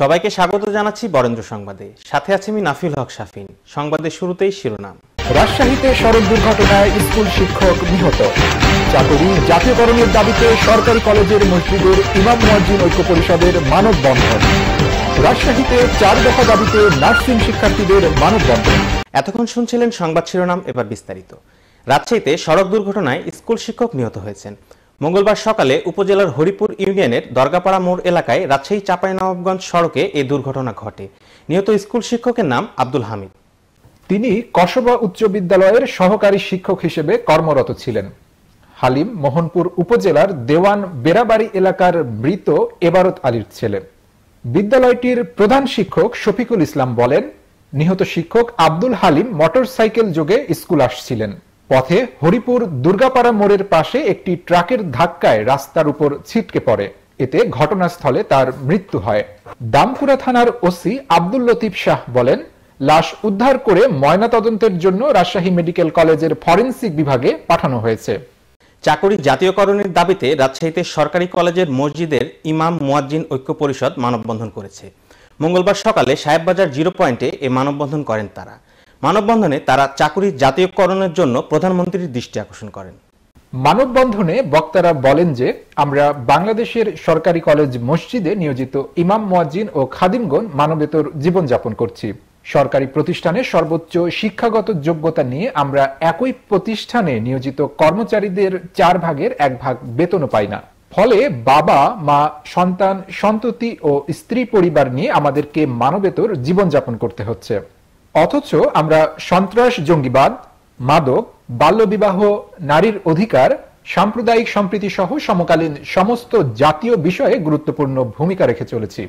সবাইকে স্বাগত জানাচ্ছি বরেন্দ্র সংবাদে সাথে আছে আমি নাফিল হক সাফিন সংবাদের শুরুতেই শিরোনাম রাজশাহীতে সড়ক দুর্ঘটনায় স্কুল শিক্ষক নিহত চাকরি জাতীয়করণের দাবিতে সরকারি কলেজের মসজিদের ইমাম মসজিদ ঐক্য পরিষদের মানববন্ধন রাজশাহীতে চার দফা দাবিতে নার্সিং শিক্ষার্থীদের মানববন্ধন এতক্ষণ শুনছিলেন সংবাদ শিরোনাম এবার বিস্তারিত রাজশাহীতে সড়ক দুর্ঘটনায় স্কুল শিক্ষক নিহত হয়েছেন মঙ্গলবার সকালে উপজেলার হরিপুর ইউনিয়নের দরগাপাড়া মোড় এলাকায় রাজশাহী চাঁপাইনবাবগঞ্জ সড়কে এই দুর্ঘটনা ঘটে নিহত স্কুল শিক্ষকের নাম আব্দুল হামিদ তিনি কসবা উচ্চ বিদ্যালয়ের সহকারী শিক্ষক হিসেবে কর্মরত ছিলেন হালিম মোহনপুর উপজেলার দেওয়ান বেড়াবাড়ি এলাকার মৃত এবারত আলীর ছেলে বিদ্যালয়টির প্রধান শিক্ষক শফিকুল ইসলাম বলেন নিহত শিক্ষক আব্দুল হালিম মোটরসাইকেল যোগে স্কুল আসছিলেন পথে হরিপুর দুর্গাপাড়া মোড়ের পাশে একটি ট্রাকের ধাক্কায় রাস্তার উপর ছিটকে পড়ে এতে ঘটনাস্থলে তার মৃত্যু হয় দামকুড়া থানার ওসি আব্দুল লতিফ শাহ বলেন লাশ উদ্ধার করে ময়নাতদন্তের জন্য রাজশাহী মেডিকেল কলেজের ফরেন্সিক বিভাগে পাঠানো হয়েছে চাকরি জাতীয়করণের দাবিতে রাজশাহীতে সরকারি কলেজের মসজিদের ইমাম মুয়াজ্জিন ঐক্য পরিষদ মানববন্ধন করেছে মঙ্গলবার সকালে সাহেববাজার জিরো পয়েন্টে এ মানববন্ধন করেন তারা মানববন্ধনে তারা চাকুরি জাতীয়করণের জন্য প্রধানমন্ত্রীর দৃষ্টি আকর্ষণ করেন মানববন্ধনে বক্তারা বলেন যে আমরা বাংলাদেশের সরকারি কলেজ মসজিদে নিয়োজিত ইমাম মোয়াজ্জিন ও খাদিমগণ মানবেতর জীবনযাপন করছি সরকারি প্রতিষ্ঠানে সর্বোচ্চ শিক্ষাগত যোগ্যতা নিয়ে আমরা একই প্রতিষ্ঠানে নিয়োজিত কর্মচারীদের চার ভাগের এক ভাগ বেতনও পাই না ফলে বাবা মা সন্তান সন্ততি ও স্ত্রী পরিবার নিয়ে আমাদেরকে মানবেতর জীবনযাপন করতে হচ্ছে অথচ আমরা সন্ত্রাস জঙ্গিবাদ মাদক বাল্যবিবাহ নারীর অধিকার সাম্প্রদায়িক সম্প্রীতি সহ সমকালীন সমস্ত জাতীয় বিষয়ে গুরুত্বপূর্ণ ভূমিকা রেখে চলেছি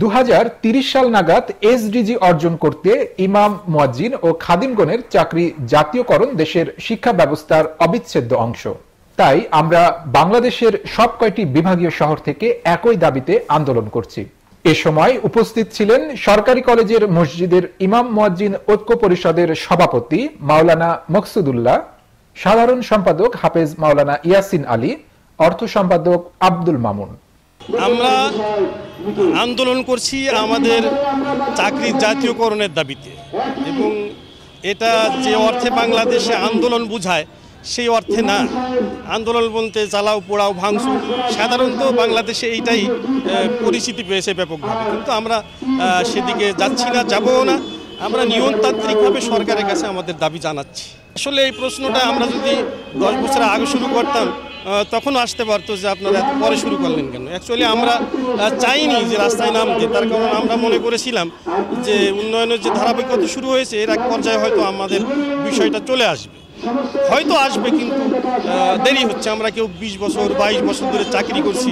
দু সাল নাগাদ এসডিজি অর্জন করতে ইমাম মোয়াজ্জিন ও খাদিমগণের চাকরি জাতীয়করণ দেশের শিক্ষা ব্যবস্থার অবিচ্ছেদ্য অংশ তাই আমরা বাংলাদেশের সব কয়টি বিভাগীয় শহর থেকে একই দাবিতে আন্দোলন করছি এ সময় উপস্থিত ছিলেন সরকারি কলেজের মসজিদের ইমাম মোয়াজ্জিন ঐক্য পরিষদের সভাপতি মাওলানা মকসুদুল্লাহ সাধারণ সম্পাদক হাফেজ মাওলানা ইয়াসিন আলী অর্থ সম্পাদক আব্দুল মামুন আমরা আন্দোলন করছি আমাদের চাকরি জাতীয়করণের দাবিতে এবং এটা যে অর্থে বাংলাদেশে আন্দোলন বুঝায় সেই অর্থে না আন্দোলন বলতে জ্বালাও পোড়াও ভাঙচুর সাধারণত বাংলাদেশে এইটাই পরিচিতি পেয়েছে ব্যাপকভাবে কিন্তু আমরা সেদিকে যাচ্ছি না যাবও না আমরা নিয়মতান্ত্রিকভাবে সরকারের কাছে আমাদের দাবি জানাচ্ছি আসলে এই প্রশ্নটা আমরা যদি দশ বছর আগে শুরু করতাম তখন আসতে পারতো যে আপনারা এত পরে শুরু করলেন কেন অ্যাকচুয়ালি আমরা চাইনি যে রাস্তায় নামতে তার কারণ আমরা মনে করেছিলাম যে উন্নয়নের যে ধারাবাহিকতা শুরু হয়েছে এর এক পর্যায়ে হয়তো আমাদের বিষয়টা চলে আসবে হয়তো আসবে কিন্তু দেরি হচ্ছে আমরা কেউ বিশ বছর বাইশ বছর ধরে চাকরি করছি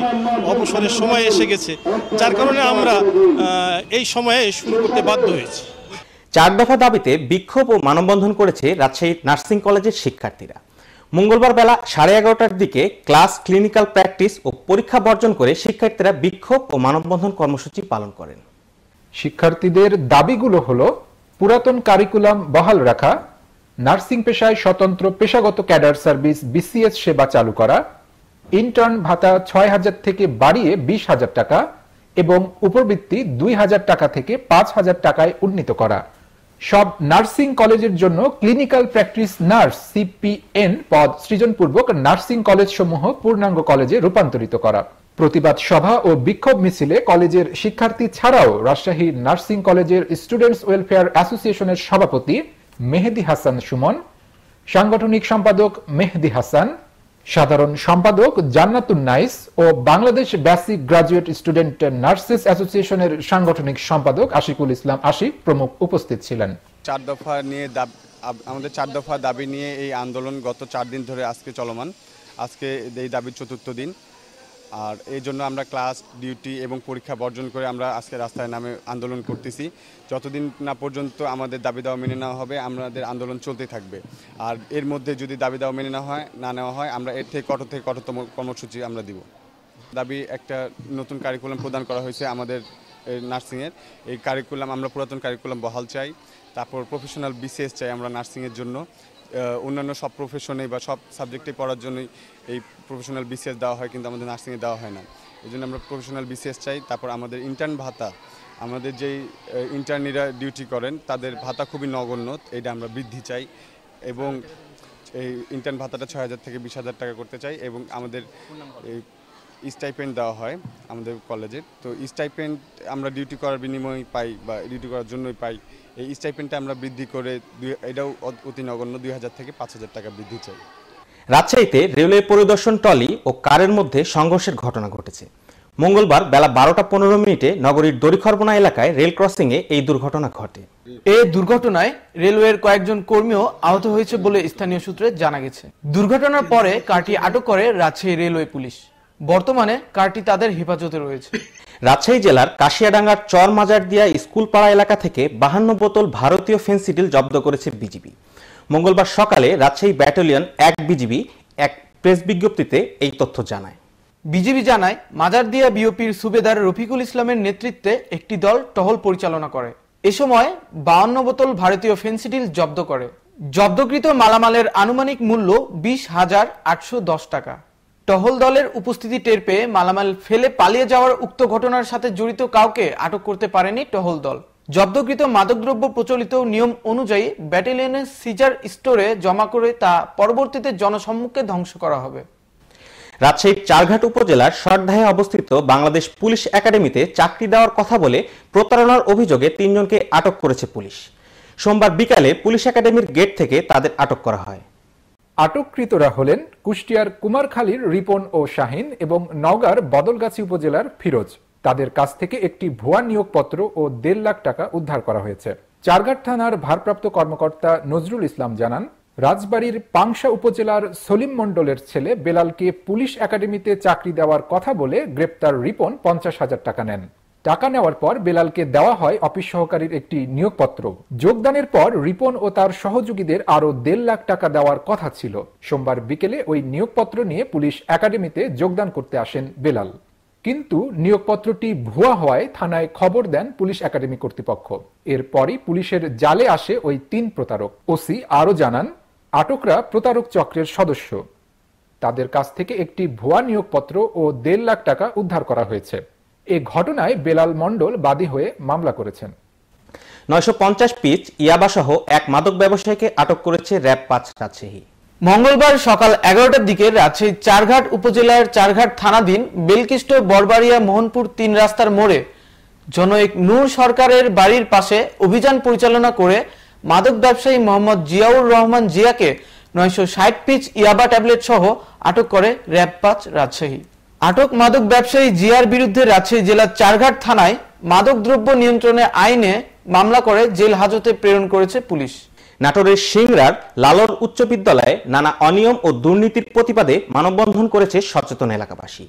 অবসরের সময় এসে গেছে যার কারণে আমরা এই সময়ে শুরু করতে বাধ্য হয়েছি চার দফা দাবিতে বিক্ষোভ ও মানববন্ধন করেছে রাজশাহী নার্সিং কলেজের শিক্ষার্থীরা মঙ্গলবার বেলা সাড়ে এগারোটার দিকে ক্লাস ক্লিনিক্যাল প্র্যাকটিস ও পরীক্ষা বর্জন করে শিক্ষার্থীরা বিক্ষোভ ও মানববন্ধন কর্মসূচি পালন করেন শিক্ষার্থীদের দাবিগুলো হলো পুরাতন কারিকুলাম বহাল রাখা নার্সিং পেশায় স্বতন্ত্র পেশাগত ক্যাডার সার্ভিস বিসিএস সেবা চালু করা ইন্টার্ন ভাতা ছয় হাজার থেকে বাড়িয়ে বিশ হাজার টাকা এবং উপবৃত্তি দুই হাজার টাকা থেকে পাঁচ হাজার টাকায় উন্নীত করা সব নার্সিং কলেজের জন্য ক্লিনিক্যাল প্র্যাকটিস নার্স সিপিএন পদ সৃজনপূর্বক নার্সিং কলেজ সমূহ পূর্ণাঙ্গ কলেজে রূপান্তরিত করা প্রতিবাদ সভা ও বিক্ষোভ মিছিলে কলেজের শিক্ষার্থী ছাড়াও রাজশাহী নার্সিং কলেজের স্টুডেন্টস ওয়েলফেয়ার অ্যাসোসিয়েশনের সভাপতি মেহেদি হাসান সুমন সাংগঠনিক সম্পাদক মেহেদি হাসান সাধারণ সম্পাদক জান্নাতুন নাইস ও Bangladesh basic graduate student nurses অ্যাসোসিয়েশনের সাংগঠনিক সম্পাদক আশিকুল ইসলাম আশিক প্রমুখ উপস্থিত ছিলেন চার দফা নিয়ে আমাদের চার দফা দাবি নিয়ে এই আন্দোলন গত চার দিন ধরে আজকে চলমান আজকে এই দাবির চতুর্থ দিন আর এই জন্য আমরা ক্লাস ডিউটি এবং পরীক্ষা বর্জন করে আমরা আজকে রাস্তায় নামে আন্দোলন করতেছি যতদিন না পর্যন্ত আমাদের দাবি দাওয়া মেনে নেওয়া হবে আমাদের আন্দোলন চলতে থাকবে আর এর মধ্যে যদি দাবি দাওয়া মেনে নেওয়া হয় না নেওয়া হয় আমরা এর থেকে কঠোর থেকে কঠোরতম কর্মসূচি আমরা দিব দাবি একটা নতুন কারিকুলাম প্রদান করা হয়েছে আমাদের নার্সিংয়ের এই কারিকুলাম আমরা পুরাতন কারিকুলাম বহাল চাই তারপর প্রফেশনাল বিসিএস চাই আমরা নার্সিংয়ের জন্য অন্যান্য সব প্রফেশনে বা সব সাবজেক্টে পড়ার জন্যই এই প্রফেশনাল বিসিএস দেওয়া হয় কিন্তু আমাদের নার্সিংয়ে দেওয়া হয় না এই জন্য আমরা প্রফেশনাল বিসিএস চাই তারপর আমাদের ইন্টার্ন ভাতা আমাদের যেই ইন্টার্নিরা ডিউটি করেন তাদের ভাতা খুবই নগণ্য এটা আমরা বৃদ্ধি চাই এবং এই ইন্টার্ন ভাতাটা ছয় হাজার থেকে বিশ হাজার টাকা করতে চাই এবং আমাদের এই স্টাইপেন্ড দেওয়া হয় আমাদের কলেজের তো স্টাইপেন্ড আমরা ডিউটি করার বিনিময়ে পাই বা ডিউটি করার জন্যই পাই এই স্টাইপেন্টটা আমরা বৃদ্ধি করে এটাও অতি নগণ্য দুই হাজার থেকে পাঁচ হাজার টাকা বৃদ্ধি চাই রাজশাহীতে রেলওয়ে পরিদর্শন ট্রলি ও কারের মধ্যে সংঘর্ষের ঘটনা ঘটেছে মঙ্গলবার বেলা বারোটা পনেরো মিনিটে নগরীর দড়িখরবনা এলাকায় রেল ক্রসিংয়ে এই দুর্ঘটনা ঘটে এই দুর্ঘটনায় রেলওয়ের কয়েকজন কর্মীও আহত হয়েছে বলে স্থানীয় সূত্রে জানা গেছে দুর্ঘটনার পরে কারটি আটক করে রাজশাহী রেলওয়ে পুলিশ বর্তমানে কারটি তাদের হেফাজতে রয়েছে রাজশাহী জেলার কাশিয়াডাঙ্গার চর মাজারদিয়া স্কুলপাড়া এলাকা থেকে বাহান্ন বোতল ভারতীয় ফেন্সিডিল জব্দ করেছে বিজিবি মঙ্গলবার সকালে রাজশাহী ব্যাটালিয়ন এক বিজিবি এক প্রেস বিজ্ঞপ্তিতে এই তথ্য জানায় বিজিবি জানায় মাজারদিয়া বিওপির সুবেদার রফিকুল ইসলামের নেতৃত্বে একটি দল টহল পরিচালনা করে এ সময় বাউন্ন বোতল ভারতীয় ফেন্সিডিল জব্দ করে জব্দকৃত মালামালের আনুমানিক মূল্য বিশ হাজার আটশো দশ টাকা টহল দলের উপস্থিতি টের পেয়ে মালামাল ফেলে পালিয়ে যাওয়ার উক্ত ঘটনার সাথে জড়িত কাউকে আটক করতে পারেনি টহল দল জব্দকৃত মাদকদ্রব্য প্রচলিত নিয়ম অনুযায়ী ব্যাটালিয়নের সিজার স্টোরে জমা করে তা পরবর্তীতে জনসম্মুখে ধ্বংস করা হবে রাজশাহীর চারঘাট উপজেলার সর্ধায় অবস্থিত বাংলাদেশ পুলিশ একাডেমিতে চাকরি দেওয়ার কথা বলে প্রতারণার অভিযোগে তিনজনকে আটক করেছে পুলিশ সোমবার বিকালে পুলিশ একাডেমির গেট থেকে তাদের আটক করা হয় আটককৃতরা হলেন কুষ্টিয়ার কুমারখালীর রিপন ও শাহিন এবং নওগাঁর বদলগাছি উপজেলার ফিরোজ তাদের কাছ থেকে একটি ভুয়া নিয়োগপত্র ও দেড় লাখ টাকা উদ্ধার করা হয়েছে চারঘাট থানার ভারপ্রাপ্ত কর্মকর্তা নজরুল ইসলাম জানান রাজবাড়ির পাংশা উপজেলার সলিম মণ্ডলের ছেলে বেলালকে পুলিশ একাডেমিতে চাকরি দেওয়ার কথা বলে গ্রেপ্তার রিপন পঞ্চাশ হাজার টাকা নেন টাকা নেওয়ার পর বেলালকে দেওয়া হয় অফিস সহকারীর একটি নিয়োগপত্র যোগদানের পর রিপন ও তার সহযোগীদের আরও দেড় লাখ টাকা দেওয়ার কথা ছিল সোমবার বিকেলে ওই নিয়োগপত্র নিয়ে পুলিশ একাডেমিতে যোগদান করতে আসেন বেলাল কিন্তু নিয়োগপত্রটি ভুয়া হওয়ায় থানায় খবর দেন পুলিশ একাডেমি কর্তৃপক্ষ এরপরই পুলিশের জালে আসে ওই তিন প্রতারক ওসি আরও জানান আটকরা প্রতারক চক্রের সদস্য তাদের কাছ থেকে একটি ভুয়া নিয়োগপত্র ও দেড় লাখ টাকা উদ্ধার করা হয়েছে এ ঘটনায় বেলাল মণ্ডল বাদী হয়ে মামলা করেছেন নয়শো পঞ্চাশ পিচ ইয়াবাসহ এক মাদক ব্যবসায়ীকে আটক করেছে র্যাব পাঁচ রাজশাহী মঙ্গলবার সকাল এগারোটার দিকে রাজশাহীর চারঘাট উপজেলার চারঘাট থানাধীন বেলকিষ্ট বরবাড়িয়া মোহনপুর তিন রাস্তার মোড়ে জনৈক নূর সরকারের বাড়ির পাশে অভিযান পরিচালনা করে মাদক ব্যবসায়ী মোহাম্মদ জিয়াউর রহমান জিয়াকে নয়শো ষাট পিচ ইয়াবা ট্যাবলেট সহ আটক করে র্যাব পাঁচ রাজশাহী আটক মাদক ব্যবসায়ী জিয়ার বিরুদ্ধে রাজশাহী জেলার চারঘাট থানায় মাদকদ্রব্য নিয়ন্ত্রণে আইনে মামলা করে জেল হাজতে প্রেরণ করেছে পুলিশ নাটোরের সিংড়ার লালর উচ্চ বিদ্যালয়ে নানা অনিয়ম ও দুর্নীতির প্রতিবাদে মানববন্ধন করেছে সচেতন এলাকাবাসী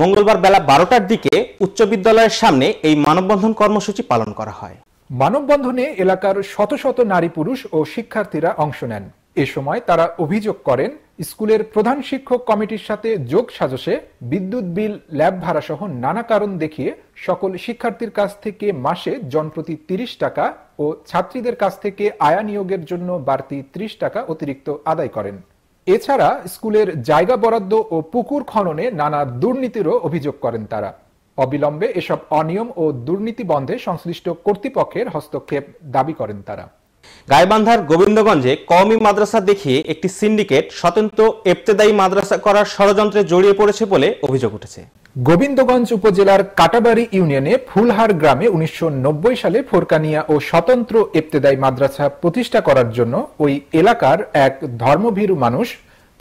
মঙ্গলবার বেলা বারোটার দিকে উচ্চ বিদ্যালয়ের সামনে এই মানববন্ধন কর্মসূচি পালন করা হয় মানববন্ধনে এলাকার শত শত নারী পুরুষ ও শিক্ষার্থীরা অংশ নেন এ সময় তারা অভিযোগ করেন স্কুলের প্রধান শিক্ষক কমিটির সাথে যোগ সাজসে বিদ্যুৎ বিল ল্যাব ভাড়া সহ নানা কারণ দেখিয়ে সকল শিক্ষার্থীর কাছ থেকে মাসে জনপ্রতি তিরিশ টাকা ও ছাত্রীদের কাছ থেকে আয়া নিয়োগের জন্য বাড়তি ত্রিশ টাকা অতিরিক্ত আদায় করেন এছাড়া স্কুলের জায়গা বরাদ্দ ও পুকুর খননে নানা দুর্নীতিরও অভিযোগ করেন তারা অবিলম্বে এসব অনিয়ম ও দুর্নীতি বন্ধে সংশ্লিষ্ট কর্তৃপক্ষের হস্তক্ষেপ দাবি করেন তারা গাইবান্ধার গোবিন্দগঞ্জে কওমি মাদ্রাসা দেখিয়ে একটি সিন্ডিকেট স্বতন্ত্র এফতেদায়ী মাদ্রাসা করার ষড়যন্ত্রে জড়িয়ে পড়েছে বলে অভিযোগ উঠেছে গোবিন্দগঞ্জ উপজেলার কাটাবাড়ি ইউনিয়নে ফুলহার গ্রামে উনিশশো সালে ফোরকানিয়া ও স্বতন্ত্র এফতেদায়ী মাদ্রাসা প্রতিষ্ঠা করার জন্য ওই এলাকার এক ধর্মভীরু মানুষ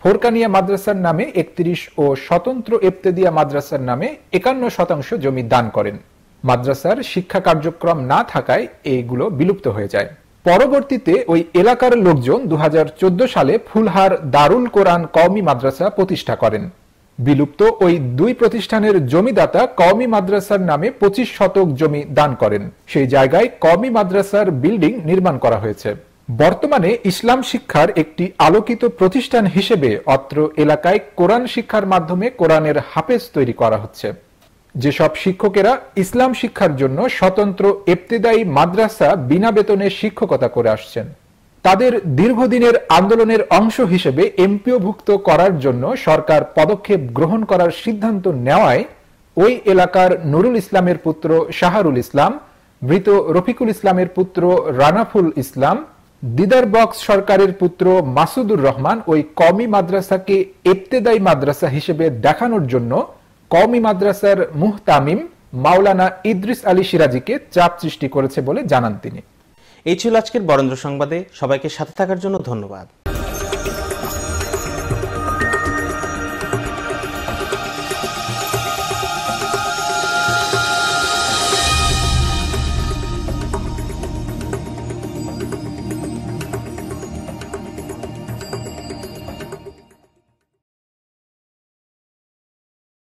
ফোরকানিয়া মাদ্রাসার নামে একত্রিশ ও স্বতন্ত্র এফতেদিয়া মাদ্রাসার নামে একান্ন শতাংশ জমি দান করেন মাদ্রাসার শিক্ষা কার্যক্রম না থাকায় এইগুলো বিলুপ্ত হয়ে যায় পরবর্তীতে ওই এলাকার লোকজন দু সালে ফুলহার দারুল কোরআন কওমি মাদ্রাসা প্রতিষ্ঠা করেন বিলুপ্ত ওই দুই প্রতিষ্ঠানের জমিদাতা কওমি মাদ্রাসার নামে পঁচিশ শতক জমি দান করেন সেই জায়গায় কওমি মাদ্রাসার বিল্ডিং নির্মাণ করা হয়েছে বর্তমানে ইসলাম শিক্ষার একটি আলোকিত প্রতিষ্ঠান হিসেবে অত্র এলাকায় কোরআন শিক্ষার মাধ্যমে কোরআনের হাফেজ তৈরি করা হচ্ছে যেসব শিক্ষকেরা ইসলাম শিক্ষার জন্য স্বতন্ত্র এফতেদায়ী মাদ্রাসা বিনা বেতনে শিক্ষকতা করে আসছেন তাদের দীর্ঘদিনের আন্দোলনের অংশ হিসেবে এমপিওভুক্ত করার জন্য সরকার পদক্ষেপ গ্রহণ করার সিদ্ধান্ত নেওয়ায় ওই এলাকার নুরুল ইসলামের পুত্র শাহারুল ইসলাম মৃত রফিকুল ইসলামের পুত্র রানাফুল ইসলাম দিদার বক্স সরকারের পুত্র মাসুদুর রহমান ওই কমি মাদ্রাসাকে এফতেদায়ী মাদ্রাসা হিসেবে দেখানোর জন্য কওমি মাদ্রাসার মুহতামিম মাওলানা ইদ্রিস আলী সিরাজিকে চাপ সৃষ্টি করেছে বলে জানান তিনি এই ছিল আজকের বরেন্দ্র সংবাদে সবাইকে সাথে থাকার জন্য ধন্যবাদ